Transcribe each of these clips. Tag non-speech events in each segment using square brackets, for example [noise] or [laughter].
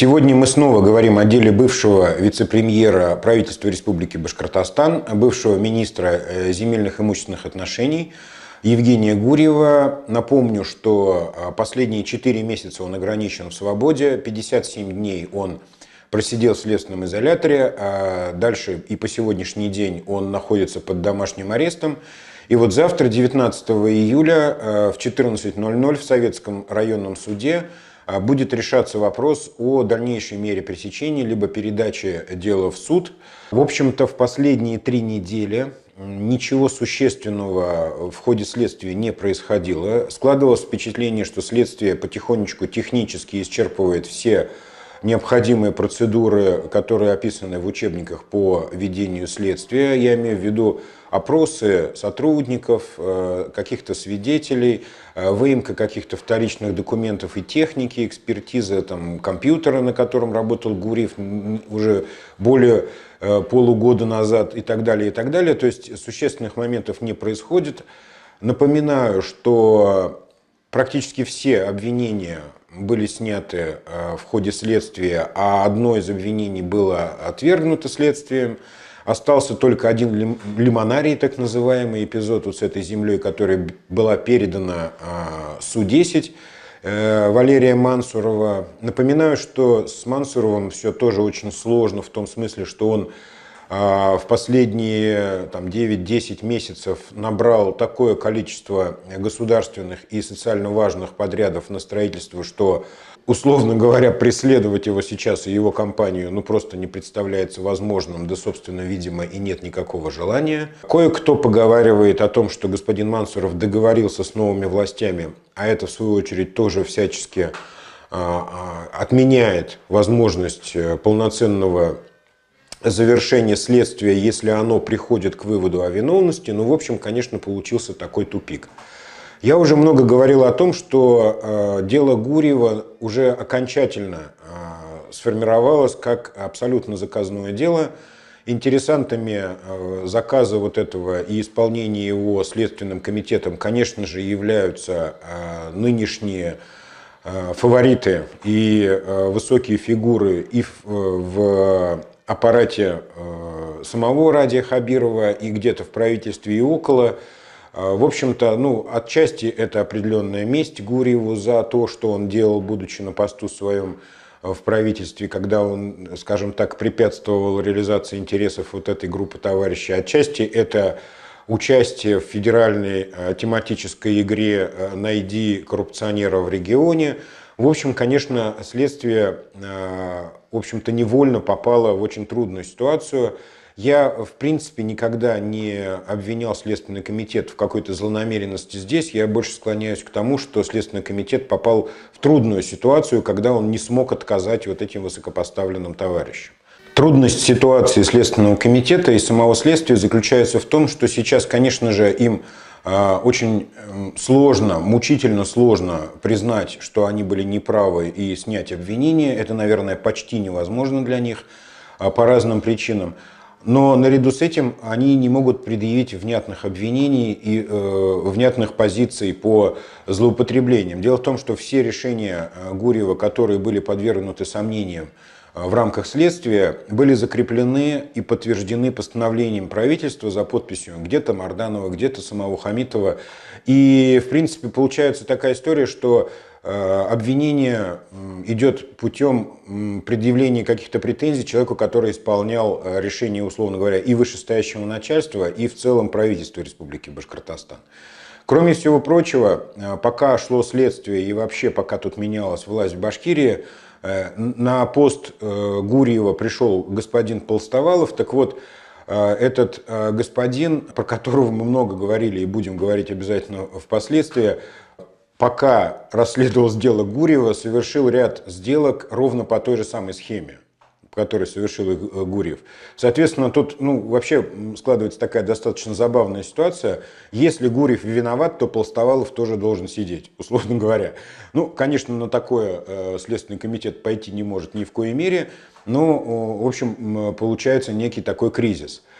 Сегодня мы снова говорим о деле бывшего вице-премьера правительства Республики Башкортостан, бывшего министра э, земельных и имущественных отношений Евгения Гурьева. Напомню, что э, последние 4 месяца он ограничен в свободе, 57 дней он просидел в следственном изоляторе, а дальше и по сегодняшний день он находится под домашним арестом. И вот завтра, 19 июля э, в 14.00 в Советском районном суде а будет решаться вопрос о дальнейшей мере пресечения, либо передаче дела в суд. В общем-то, в последние три недели ничего существенного в ходе следствия не происходило. Складывалось впечатление, что следствие потихонечку технически исчерпывает все необходимые процедуры, которые описаны в учебниках по ведению следствия. Я имею в виду опросы сотрудников, э, каких-то свидетелей, э, выемка каких-то вторичных документов и техники, экспертиза там, компьютера, на котором работал Гуриев уже более э, полугода назад и так далее, и так далее. То есть существенных моментов не происходит. Напоминаю, что практически все обвинения были сняты э, в ходе следствия, а одно из обвинений было отвергнуто следствием. Остался только один лимонарий, так называемый эпизод вот с этой землей, которая была передана а, Су-10 э, Валерия Мансурова. Напоминаю, что с Мансуровым все тоже очень сложно в том смысле, что он а, в последние там, 9-10 месяцев набрал такое количество государственных и социально важных подрядов на строительство, что, условно говоря, преследовать его сейчас и его компанию ну, просто не представляется возможным, да, собственно, видимо, и нет никакого желания. Кое-кто поговаривает о том, что господин Мансуров договорился с новыми властями, а это, в свою очередь, тоже всячески а, а, отменяет возможность э, полноценного завершение следствия, если оно приходит к выводу о виновности, ну, в общем, конечно, получился такой тупик. Я уже много говорил о том, что э, дело Гурьева уже окончательно э, сформировалось как абсолютно заказное дело. Интересантами э, заказа вот этого и исполнения его Следственным комитетом, конечно же, являются э, нынешние э, фавориты и э, высокие фигуры и э, в, в аппарате э, самого Радия Хабирова и где-то в правительстве и около. Э, в общем-то, ну, отчасти это определенная месть Гурьеву за то, что он делал, будучи на посту своем э, в правительстве, когда он, скажем так, препятствовал реализации интересов вот этой группы товарищей. Отчасти это участие в федеральной тематической игре «Найди коррупционера в регионе», в общем, конечно, следствие, э, в общем-то, невольно попало в очень трудную ситуацию. Я, в принципе, никогда не обвинял Следственный комитет в какой-то злонамеренности здесь. Я больше склоняюсь к тому, что Следственный комитет попал в трудную ситуацию, когда он не смог отказать вот этим высокопоставленным товарищам. Трудность ситуации Следственного комитета и самого следствия заключается в том, что сейчас, конечно же, им а, очень сложно, мучительно сложно признать, что они были неправы и снять обвинение. Это, наверное, почти невозможно для них а, по разным причинам. Но наряду с этим они не могут предъявить внятных обвинений и э, внятных позиций по злоупотреблениям. Дело в том, что все решения э, Гурьева, которые были подвергнуты сомнениям, Э, в рамках следствия были закреплены и подтверждены постановлением правительства за подписью где-то Марданова, где-то самого Хамитова. И, в принципе, получается такая история, что э, обвинение идет путем предъявления каких-то претензий человеку, который исполнял э, решение, условно говоря, и вышестоящего начальства, и в целом правительства Республики Башкортостан. Кроме всего прочего, пока шло следствие и вообще пока тут менялась власть в Башкирии, Э, на пост э, Гурьева пришел господин Полстовалов. Так вот, э, этот господин, про которого мы много говорили и будем говорить обязательно впоследствии, пока расследовал [laughs] дело Гурьева, совершил ряд сделок ровно по той же самой схеме который совершил э, Гурьев. Соответственно, тут ну, вообще складывается такая достаточно забавная ситуация. Если Гурьев виноват, то Полстовалов тоже должен сидеть, [laughs] условно говоря. Ну, конечно, на такое э, Следственный комитет пойти не может ни в коей мере, но, в общем, получается некий такой кризис –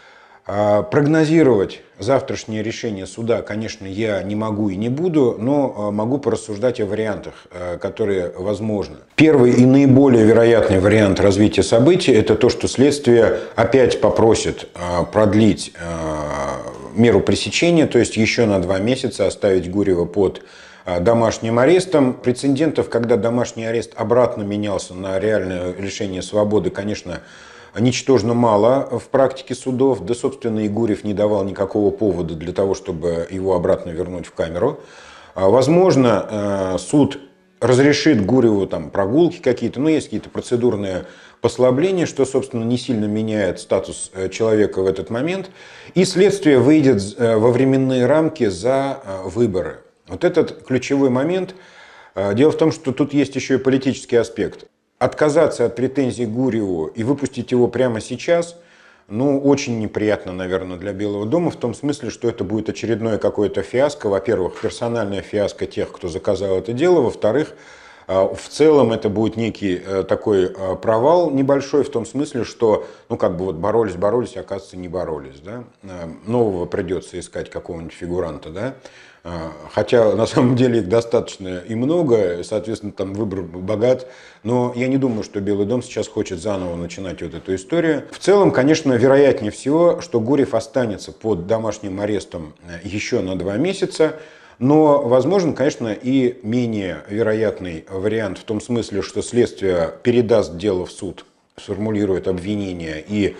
а, прогнозировать завтрашнее решение суда, конечно, я не могу и не буду, но а, могу порассуждать о вариантах, а, которые возможны. Первый и наиболее вероятный вариант развития событий – это то, что следствие опять попросит продлить меру пресечения, то есть еще на два месяца оставить Гурева под домашним арестом. Прецедентов, когда домашний арест обратно менялся на реальное лишение свободы, конечно, ничтожно мало в практике судов, да, собственно, и Гурев не давал никакого повода для того, чтобы его обратно вернуть в камеру. А, возможно, э, суд разрешит Гуреву там прогулки какие-то, ну, есть какие-то процедурные послабления, что, собственно, не сильно меняет статус э, человека в этот момент. И следствие выйдет э, во временные рамки за выборы. Вот этот ключевой момент. Дело в том, что тут есть еще и политический аспект отказаться от претензий Гурьеву и выпустить его прямо сейчас, ну, очень неприятно, наверное, для Белого дома, в том смысле, что это будет очередное какое-то фиаско. Во-первых, персональное фиаско тех, кто заказал это дело. Во-вторых, а в целом это будет некий э, такой э, провал небольшой в том смысле, что ну как бы вот боролись, боролись, оказывается не боролись. Да? Э, нового придется искать какого-нибудь фигуранта. Да? Хотя на самом деле их достаточно и много, соответственно, там выбор богат. Но я не думаю, что Белый дом сейчас хочет заново начинать вот эту историю. В целом, конечно, вероятнее всего, что Гурьев останется под домашним арестом еще на два месяца. Но возможен, конечно, и менее вероятный вариант в том смысле, что следствие передаст дело в суд, сформулирует обвинение и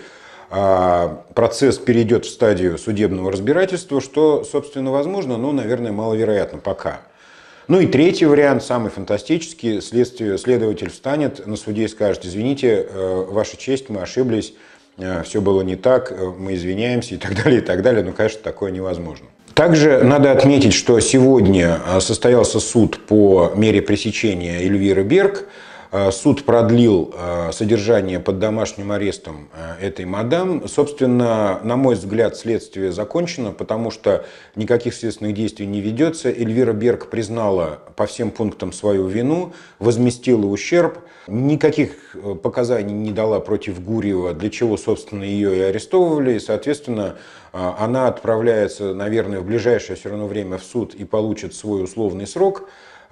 а, процесс перейдет в стадию судебного разбирательства, что, собственно, возможно, но, наверное, маловероятно пока. Ну и третий вариант, самый фантастический, следствие, следователь встанет на суде и скажет, извините, э, ваша честь, мы ошиблись, э, все было не так, э, мы извиняемся и так далее, и так далее. Но, ну, конечно, такое невозможно. Также надо отметить, что сегодня а, состоялся суд по мере пресечения Эльвиры Берг – Э, суд продлил э, содержание под домашним арестом э, этой мадам. Собственно, на мой взгляд, следствие закончено, потому что никаких следственных действий не ведется. Эльвира Берг признала по всем пунктам свою вину, возместила ущерб, никаких показаний не дала против Гурьева, для чего, собственно, ее и арестовывали. И, соответственно, она отправляется, наверное, в ближайшее все равно время в суд и получит свой условный срок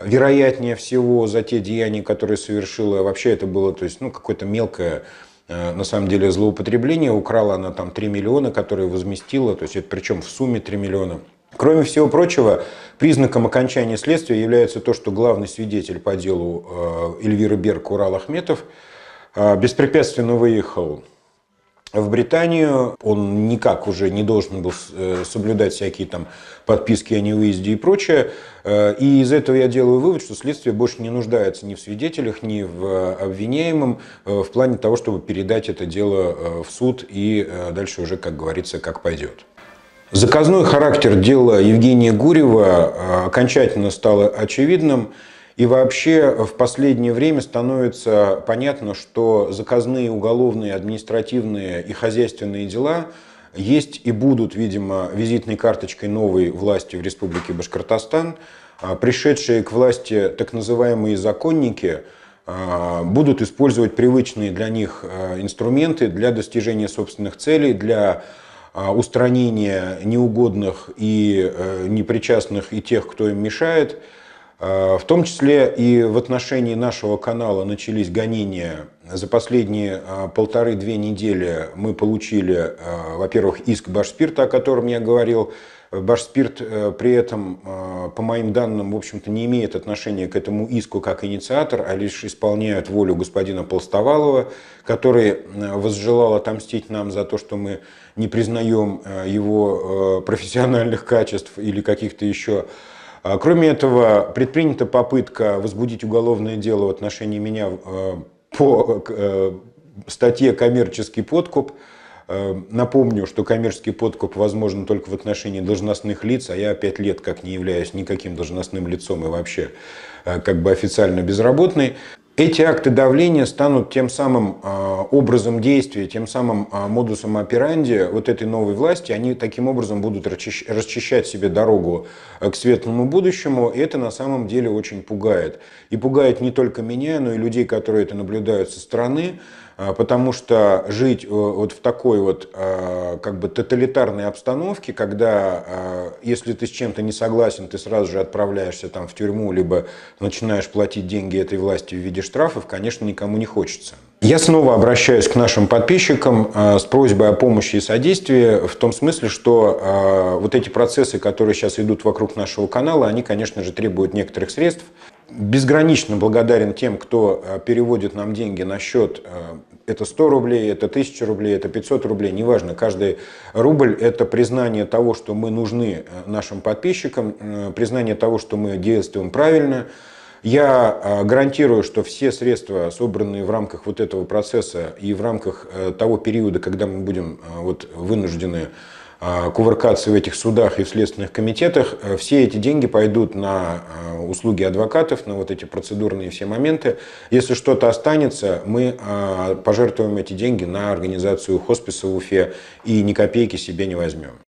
вероятнее всего за те деяния, которые совершила. А вообще это было то есть, ну, какое-то мелкое э, на самом деле злоупотребление. Украла она там 3 миллиона, которые возместила, то есть это причем в сумме 3 миллиона. Кроме всего прочего, признаком окончания следствия является то, что главный свидетель по делу э, Эльвира Берг Урал Ахметов э, беспрепятственно выехал в Британию, он никак уже не должен был э, соблюдать всякие там подписки о невыезде и прочее. Э, и из этого я делаю вывод, что следствие больше не нуждается ни в свидетелях, ни в э, обвиняемом в плане того, чтобы передать это дело в суд и дальше уже, как говорится, как пойдет. Заказной характер дела Евгения Гурева окончательно стало очевидным – и вообще в последнее время становится понятно, что заказные уголовные, административные и хозяйственные дела есть и будут, видимо, визитной карточкой новой власти в Республике Башкортостан. А пришедшие к власти так называемые законники а, будут использовать привычные для них а, инструменты для достижения собственных целей, для устранения неугодных и э, непричастных и тех, кто им мешает – а, в том числе и в отношении нашего канала начались гонения. За последние а, полторы-две недели мы получили, а, во-первых, иск Башспирта, о котором я говорил. Башспирт э, при этом, по моим данным, в общем-то, не имеет отношения к этому иску как инициатор, а лишь исполняет волю господина Полстовалова, который э, возжелал отомстить нам за то, что мы не признаем э, его профессиональных качеств или каких-то еще а, кроме этого, предпринята попытка возбудить уголовное дело в отношении меня э, по э, статье «Коммерческий подкуп». Э, напомню, что коммерческий подкуп возможен только в отношении должностных лиц, а я пять лет как не являюсь никаким должностным лицом и вообще как бы официально безработный. Эти акты давления станут тем самым а, образом действия, тем самым а, модусом операнди вот этой новой власти. Они таким образом будут расчищать себе дорогу э, к светлому будущему. И это на самом деле очень пугает. И пугает не только меня, но и людей, которые это наблюдают со стороны. А, потому что жить э, вот в такой вот а, как бы тоталитарной обстановке, когда а, если ты с чем-то не согласен, ты сразу же отправляешься там в тюрьму, либо начинаешь платить деньги этой власти в виде штрафов, конечно, никому не хочется. Я снова обращаюсь к нашим подписчикам с просьбой о помощи и содействии в том смысле, что вот эти процессы, которые сейчас идут вокруг нашего канала, они, конечно же, требуют некоторых средств безгранично благодарен тем, кто э, переводит нам деньги на счет. Э, это 100 рублей, это 1000 рублей, это 500 рублей, неважно. Каждый рубль – это признание того, что мы нужны э, нашим подписчикам, признание того, что мы действуем правильно. Я гарантирую, что все средства, собранные в рамках вот этого процесса и в рамках того периода, когда мы будем вот вынуждены а, кувыркаться в этих судах и в следственных комитетах, э, все эти деньги пойдут на э, услуги адвокатов, на вот эти процедурные все моменты. Если что-то останется, мы э, пожертвуем эти деньги на организацию хосписа в Уфе и ни копейки себе не возьмем.